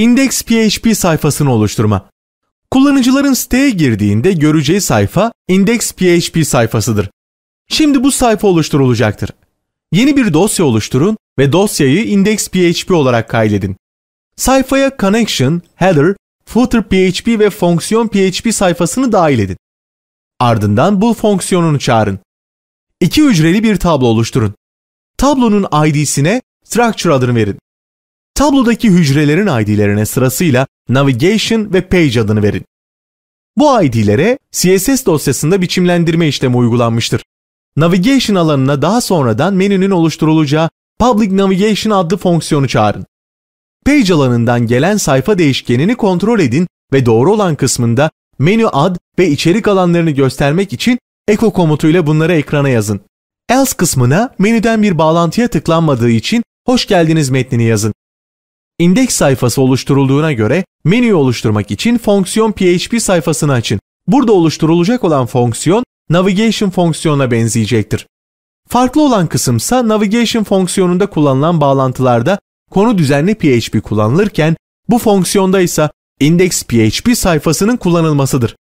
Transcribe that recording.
index.php sayfasını oluşturma. Kullanıcıların siteye girdiğinde göreceği sayfa index.php sayfasıdır. Şimdi bu sayfa oluşturulacaktır. Yeni bir dosya oluşturun ve dosyayı index.php olarak kaydedin. Sayfaya connection, header, footer.php ve fonksiyon.php sayfasını dahil edin. Ardından bu fonksiyonunu çağırın. İki hücreli bir tablo oluşturun. Tablonun id'sine structure adını verin. Tablodaki hücrelerin ID'lerine sırasıyla Navigation ve Page adını verin. Bu ID'lere CSS dosyasında biçimlendirme işlemi uygulanmıştır. Navigation alanına daha sonradan menünün oluşturulacağı Public Navigation adlı fonksiyonu çağırın. Page alanından gelen sayfa değişkenini kontrol edin ve doğru olan kısmında menü ad ve içerik alanlarını göstermek için echo komutuyla bunları ekrana yazın. Else kısmına menüden bir bağlantıya tıklanmadığı için hoş geldiniz metnini yazın indeks sayfası oluşturulduğuna göre menüyü oluşturmak için fonksiyon PHP sayfasını açın. Burada oluşturulacak olan fonksiyon navigation fonksiyonuna benzeyecektir. Farklı olan kısımsa navigation fonksiyonunda kullanılan bağlantılarda konu düzenli PHP kullanılırken bu fonksiyonda ise index PHP sayfasının kullanılmasıdır.